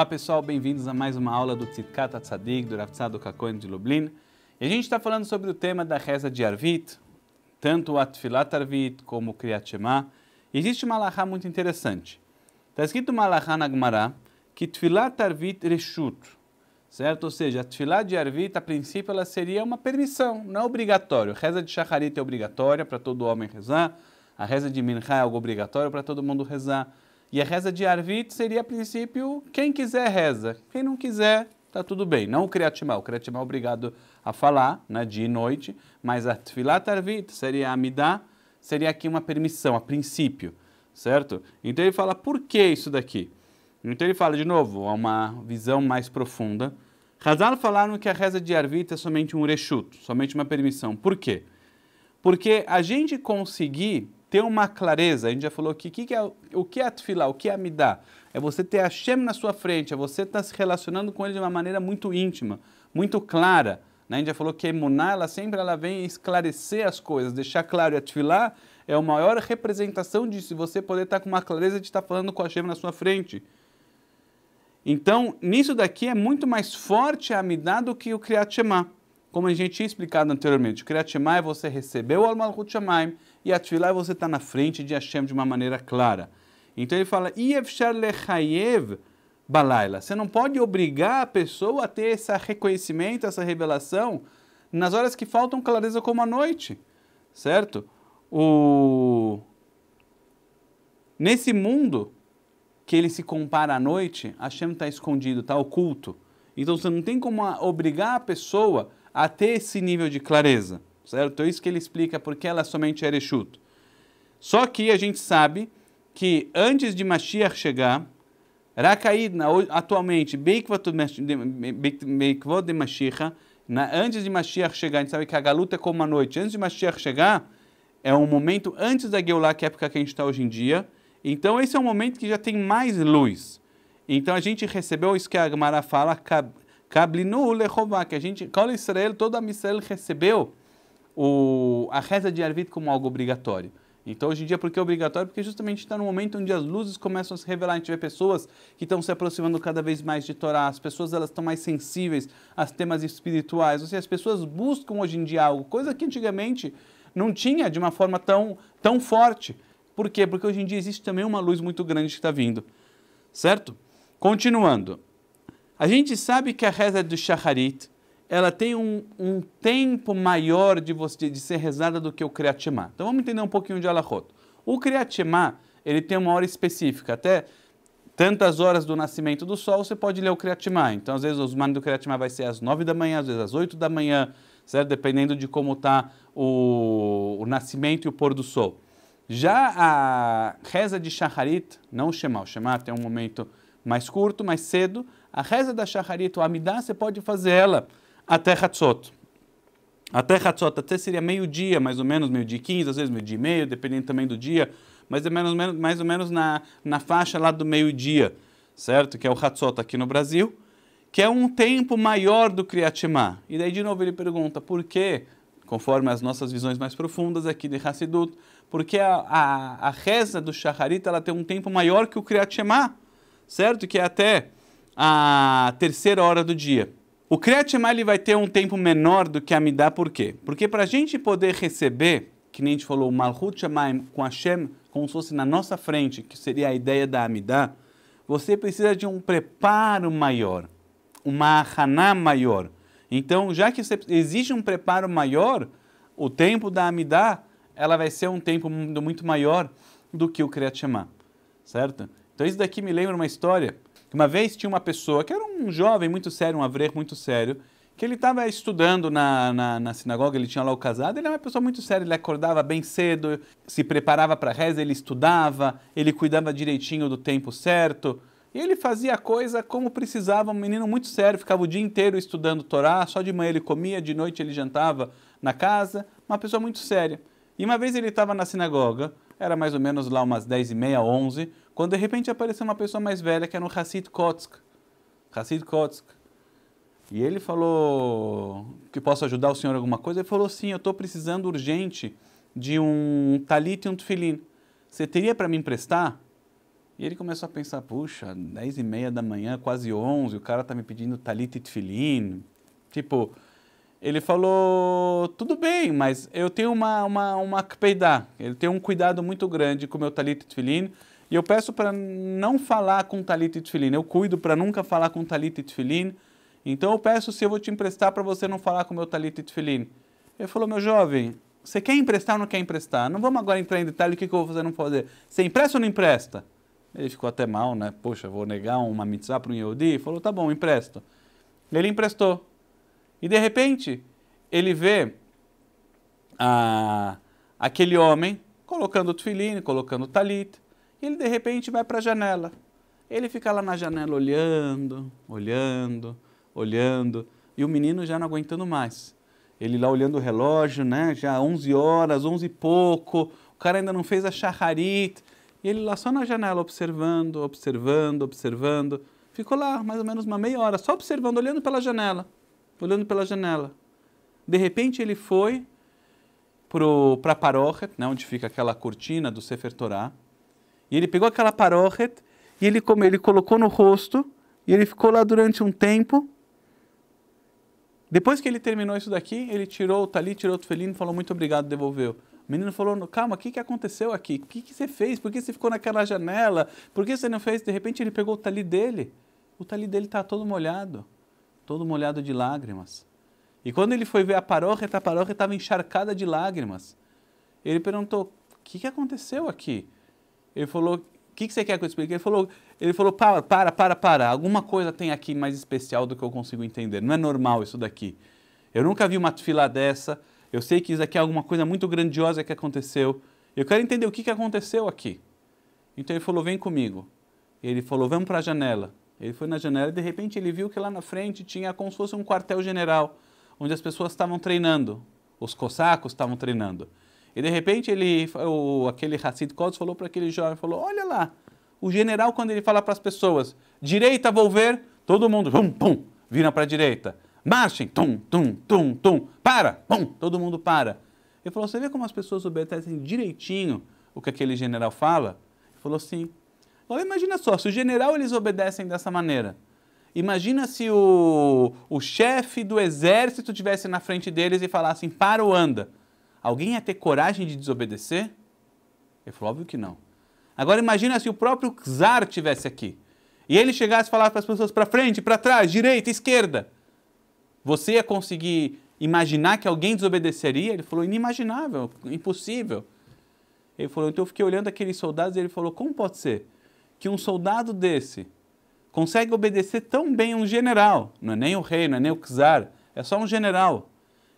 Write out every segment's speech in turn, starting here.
Olá pessoal, bem-vindos a mais uma aula do Tzidkat Atzadik, do Rav Tzadok Hakohen de Lublin. E a gente está falando sobre o tema da reza de Arvit, tanto o Atfilat Arvit como o Kriyat Shema. E existe uma alahá muito interessante. Está escrito uma alahá na Gemara que Tfilat Arvit Reshut, certo? Ou seja, a Tfilat de Arvit, a princípio, ela seria uma permissão, não é obrigatório. A reza de Shacharit é obrigatória para todo homem rezar, a reza de Mincha é algo obrigatório para todo mundo rezar. E a reza de Arvit seria, a princípio, quem quiser reza, quem não quiser, tá tudo bem. Não o Kriyatimá. o Kriyatimá é obrigado a falar, né, dia e noite, mas a Tfilat Arvit seria a Amidá, seria aqui uma permissão, a princípio, certo? Então ele fala, por que isso daqui? Então ele fala, de novo, é uma visão mais profunda. Hazal falaram que a reza de Arvit é somente um rechuto, somente uma permissão. Por quê? Porque a gente conseguir ter uma clareza. A gente já falou aqui, que é, o que é atfilar o que é amidá? É, é você ter a Hashem na sua frente, é você estar tá se relacionando com ele de uma maneira muito íntima, muito clara. Né? A gente já falou que a emuná, ela sempre ela vem esclarecer as coisas, deixar claro. E atfilar é a maior representação disso, você poder estar tá com uma clareza de estar tá falando com a Hashem na sua frente. Então, nisso daqui é muito mais forte a Amidá do que o Kriyat Shema. Como a gente tinha explicado anteriormente, o Kriyat Shema é você receber o Al-Malchut Shemaim, e a Tfilá é você está na frente de Hashem de uma maneira clara. Então ele fala, Balaila. Você não pode obrigar a pessoa a ter esse reconhecimento, essa revelação, nas horas que faltam clareza como a noite, certo? O... Nesse mundo que ele se compara à noite, Hashem está escondido, está oculto. Então você não tem como obrigar a pessoa a ter esse nível de clareza certo? Então, é isso que ele explica porque ela somente era Exuto. Só que a gente sabe que antes de Mashiach chegar, Rakaidna, atualmente, Beikvot de Mashiach, antes de Mashiach chegar, a gente sabe que a galuta é como a noite. Antes de Mashiach chegar, é um momento antes da Geulah, que é a época que a gente está hoje em dia. Então, esse é um momento que já tem mais luz. Então, a gente recebeu isso que a Gemara fala, Kablinu Lehová, que a gente, Israel, toda a Israel recebeu o, a reza de Arvit como algo obrigatório. Então, hoje em dia, por que é obrigatório? Porque justamente está no momento onde as luzes começam a se revelar. A gente vê pessoas que estão se aproximando cada vez mais de Torá, as pessoas elas estão mais sensíveis a temas espirituais, ou seja, as pessoas buscam hoje em dia algo, coisa que antigamente não tinha de uma forma tão, tão forte. Por quê? Porque hoje em dia existe também uma luz muito grande que está vindo. Certo? Continuando. A gente sabe que a reza é do Shacharit, ela tem um, um tempo maior de, você, de ser rezada do que o Kriyatimá. Então vamos entender um pouquinho de Alahot. O Kriyatimá, ele tem uma hora específica, até tantas horas do nascimento do sol, você pode ler o Kriyatimá. Então às vezes o Usman do Kriyatimá vai ser às 9 da manhã, às vezes às 8 da manhã, certo? Dependendo de como está o, o nascimento e o pôr do sol. Já a reza de Shacharit, não o Shema, o Shema tem um momento mais curto, mais cedo, a reza da Shacharit, o Amidá, você pode fazer ela até Hatzot. Até Hatzot, até seria meio-dia, mais ou menos, meio-dia e 15, às vezes meio-dia e meio, dependendo também do dia, mas é menos, menos, mais ou menos na, na faixa lá do meio-dia, certo? Que é o Hatzot aqui no Brasil, que é um tempo maior do Kriyat E daí, de novo, ele pergunta por que, conforme as nossas visões mais profundas aqui de Hassidut, porque a, a, a reza do Shacharit ela tem um tempo maior que o Kriyat certo? Que é até a terceira hora do dia. O Kriyatma ele vai ter um tempo menor do que a Midá, por quê? Porque para a gente poder receber, que nem a gente falou, o malhut Shemaim com Hashem, como se fosse na nossa frente, que seria a ideia da Amidá, você precisa de um preparo maior, uma Haná maior. Então, já que exige um preparo maior, o tempo da Amidá, ela vai ser um tempo muito maior do que o Kriyat Shema, certo? Então, isso daqui me lembra uma história que uma vez tinha uma pessoa, que era um jovem muito sério, um avrer muito sério, que ele estava estudando na, na, na, sinagoga, ele tinha lá o casado, ele era uma pessoa muito séria, ele acordava bem cedo, se preparava para a reza, ele estudava, ele cuidava direitinho do tempo certo, e ele fazia a coisa como precisava, um menino muito sério, ficava o dia inteiro estudando Torá, só de manhã ele comia, de noite ele jantava na casa, uma pessoa muito séria. E uma vez ele estava na sinagoga, era mais ou menos lá umas 10 e meia, 11, quando de repente apareceu uma pessoa mais velha que era o Hassid Kotsk. Hassid Kotsk. E ele falou que posso ajudar o senhor em alguma coisa? Ele falou sim, eu estou precisando urgente de um talit e um tefilim. Você teria para me emprestar? E ele começou a pensar, puxa, 10 e meia da manhã, quase 11, o cara está me pedindo talit e tefilim. Tipo, ele falou: tudo bem, mas eu tenho uma, uma, uma peidá. Ele tem um cuidado muito grande com o meu talito tefilin. E eu peço para não falar com talito tefilin. Eu cuido para nunca falar com talito tefilin. Então eu peço se eu vou te emprestar para você não falar com o meu talito tefilin. Ele falou: meu jovem, você quer emprestar ou não quer emprestar? Não vamos agora entrar em detalhe o que, que eu vou fazer não fazer. Você empresta ou não empresta? Ele ficou até mal, né? Poxa, vou negar uma mitzvah para um Yehudi? Falou: tá bom, empresto. Ele emprestou. E de repente, ele vê ah, aquele homem colocando o tufiline, colocando o talit, e ele de repente vai para a janela. Ele fica lá na janela olhando, olhando, olhando, e o menino já não aguentando mais. Ele lá olhando o relógio, né? Já 11 horas, 11 e pouco, o cara ainda não fez a shaharit, e ele lá só na janela observando, observando, observando. Ficou lá mais ou menos uma meia hora, só observando, olhando pela janela olhando pela janela. De repente ele foi para a Parochet, né, onde fica aquela cortina do Sefer Torah, e ele pegou aquela Parochet e ele, como, ele colocou no rosto e ele ficou lá durante um tempo. Depois que ele terminou isso daqui, ele tirou o tá talit, tirou o felino, falou muito obrigado, devolveu. O menino falou, calma, o que, que aconteceu aqui? O que, que você fez? Por que você ficou naquela janela? Por que você não fez? De repente ele pegou o talit dele. O talit dele está todo molhado todo molhado de lágrimas. E quando ele foi ver a paróquia, a paróquia estava encharcada de lágrimas. Ele perguntou: "O que, que aconteceu aqui?" Ele falou: "O que, que você quer que eu explique?" Ele falou: "Ele falou: para, para, para, para. Alguma coisa tem aqui mais especial do que eu consigo entender. Não é normal isso daqui. Eu nunca vi uma fila dessa. Eu sei que isso aqui é alguma coisa muito grandiosa que aconteceu. Eu quero entender o que, que aconteceu aqui." Então ele falou: "Vem comigo." Ele falou: "Vamos para a janela." Ele foi na janela e de repente ele viu que lá na frente tinha como se fosse um quartel-general, onde as pessoas estavam treinando, os cosacos estavam treinando. E de repente ele, o, aquele Hassid Kodos falou para aquele jovem, falou, olha lá, o general quando ele fala para as pessoas, direita vou ver, todo mundo, pum, pum, vira para a direita. Marchem, tum, tum, tum, tum, para, pum, todo mundo para. Ele falou, você vê como as pessoas obedecem direitinho o que aquele general fala? Ele falou assim, Olha, imagina só, se o general eles obedecem dessa maneira, imagina se o, o chefe do exército tivesse na frente deles e falasse para ou anda. Alguém ia ter coragem de desobedecer? Ele falou, óbvio que não. Agora imagina se o próprio czar tivesse aqui e ele chegasse e falasse para as pessoas para frente, para trás, direita, esquerda. Você ia conseguir imaginar que alguém desobedeceria? Ele falou, inimaginável, impossível. Ele falou, então eu fiquei olhando aqueles soldados e ele falou, como pode ser? que um soldado desse consegue obedecer tão bem um general, não é nem o rei, não é nem o czar, é só um general.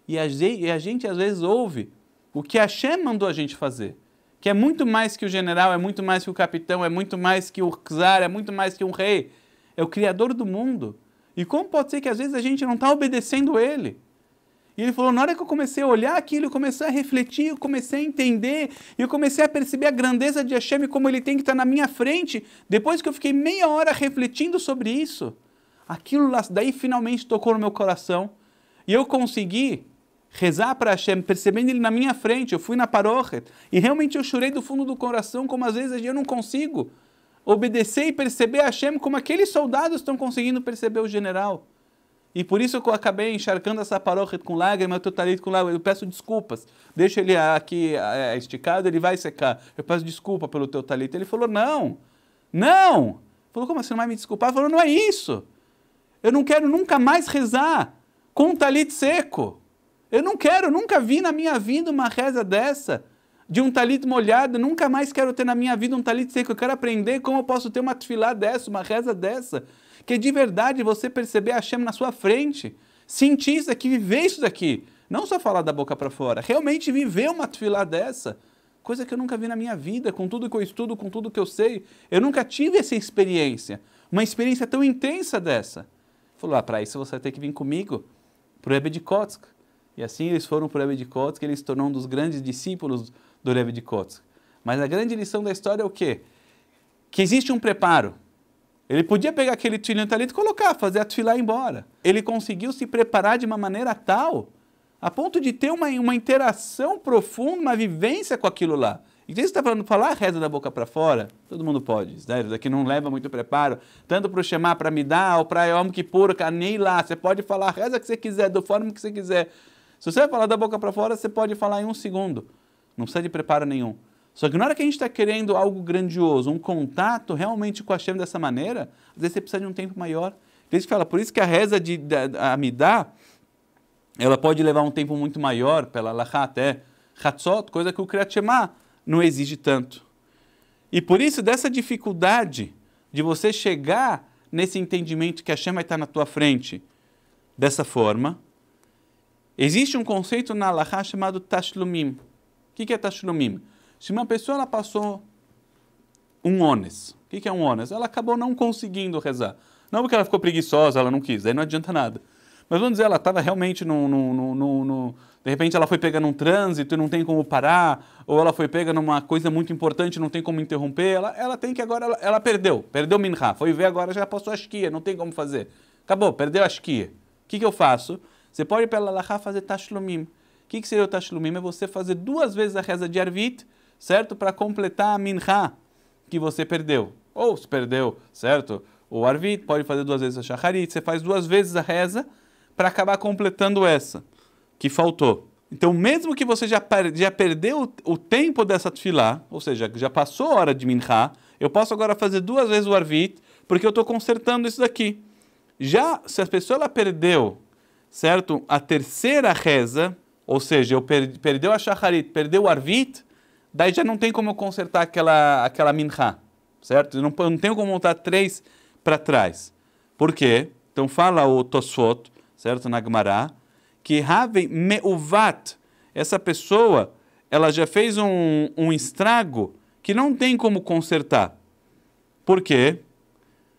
E a, gente, e a gente às vezes ouve o que a Shem mandou a gente fazer, que é muito mais que o general, é muito mais que o capitão, é muito mais que o czar, é muito mais que um rei, é o criador do mundo. E como pode ser que às vezes a gente não está obedecendo ele? E ele falou: na hora que eu comecei a olhar aquilo, eu comecei a refletir, eu comecei a entender, eu comecei a perceber a grandeza de Hashem, como ele tem que estar na minha frente. Depois que eu fiquei meia hora refletindo sobre isso, aquilo lá, daí finalmente tocou no meu coração. E eu consegui rezar para Hashem, percebendo ele na minha frente. Eu fui na paróquia e realmente eu chorei do fundo do coração, como às vezes eu não consigo obedecer e perceber Hashem como aqueles soldados estão conseguindo perceber o general. E por isso que eu acabei encharcando essa paróquia com lágrimas, eu talit com lágrimas. Eu peço desculpas. Deixa ele aqui é, esticado, ele vai secar. Eu peço desculpa pelo teu talito. Ele falou, não, não. Falou, como assim, não vai me desculpar? Ele falou, não é isso. Eu não quero nunca mais rezar com um talito seco. Eu não quero, nunca vi na minha vida uma reza dessa, de um talito molhado. Nunca mais quero ter na minha vida um talito seco. Eu quero aprender como eu posso ter uma tefilá dessa, uma reza dessa que de verdade você perceber a chama na sua frente, sentir isso daqui, viver isso daqui, não só falar da boca para fora, realmente viver uma tefilá dessa, coisa que eu nunca vi na minha vida, com tudo que eu estudo, com tudo que eu sei, eu nunca tive essa experiência, uma experiência tão intensa dessa. Falou, ah, para isso você vai ter que vir comigo para o Rebbe de Kotsk. E assim eles foram para o Rebbe de Kotsk, ele se tornou um dos grandes discípulos do Rebbe de Kotsk. Mas a grande lição da história é o quê? Que existe um preparo, ele podia pegar aquele trilhão ali e colocar, fazer a tefilá e ir embora. Ele conseguiu se preparar de uma maneira tal, a ponto de ter uma, uma interação profunda, uma vivência com aquilo lá. E você está falando, falar reza da boca para fora, todo mundo pode, Isso daqui não leva muito preparo, tanto para o chamar para me dar, ou para Yom Kippur, nem lá, você pode falar reza que você quiser, do forma que você quiser. Se você falar da boca para fora, você pode falar em um segundo, não precisa de preparo nenhum. Só que na hora que a gente está querendo algo grandioso, um contato realmente com a Hashem dessa maneira, às vezes você precisa de um tempo maior. Desde que fala, por isso que a reza de, de, de Amidá, ela pode levar um tempo muito maior, pela Lachá até Hatzot, coisa que o Kriyat não exige tanto. E por isso, dessa dificuldade de você chegar nesse entendimento que a Hashem vai estar na tua frente dessa forma, existe um conceito na Lachá chamado Tashlumim. O que é Tashlumim? Se uma pessoa ela passou um ônus, o que é um ônus? Ela acabou não conseguindo rezar. Não porque ela ficou preguiçosa, ela não quis, aí não adianta nada. Mas vamos dizer, ela estava realmente no, no, no, no, De repente ela foi pega num trânsito e não tem como parar, ou ela foi pega numa coisa muito importante não tem como interromper. Ela, ela tem que agora. Ela, ela perdeu, perdeu Minha. Foi ver agora, já passou a esquia, não tem como fazer. Acabou, perdeu a esquia. O que, que eu faço? Você pode ir pela Lachá fazer Tashlumim. O que, que seria o Tashlumim? É você fazer duas vezes a reza de Arvit certo? Para completar a minha que você perdeu. Ou se perdeu, certo? O arvit pode fazer duas vezes a shacharit, você faz duas vezes a reza para acabar completando essa que faltou. Então, mesmo que você já, per já perdeu o, o, tempo dessa tefilá, ou seja, já passou a hora de minhá, eu posso agora fazer duas vezes o arvit, porque eu estou consertando isso daqui. Já se a pessoa ela perdeu, certo? A terceira reza, ou seja, eu per perdeu a shacharit, perdeu o arvit, daí já não tem como eu consertar aquela, aquela minha, certo? Eu não, eu não tenho como montar três para trás. Por quê? Então fala o Tosfot, certo, na Gemara, que Raven Meuvat, essa pessoa, ela já fez um, um estrago que não tem como consertar. Por quê?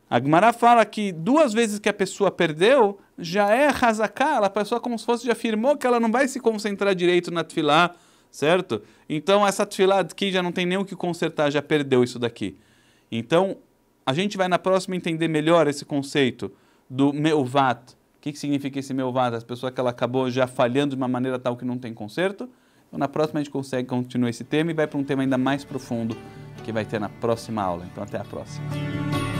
A Gemara fala que duas vezes que a pessoa perdeu, já é razaká, a pessoa como se fosse já afirmou que ela não vai se concentrar direito na Tfilá certo? Então essa tefilá aqui já não tem nem o que consertar, já perdeu isso daqui. Então a gente vai na próxima entender melhor esse conceito do meuvat. O que, que significa esse meuvat? As pessoas que ela acabou já falhando de uma maneira tal que não tem conserto. Então na próxima a gente consegue continuar esse tema e vai para um tema ainda mais profundo que vai ter na próxima aula. Então até a próxima.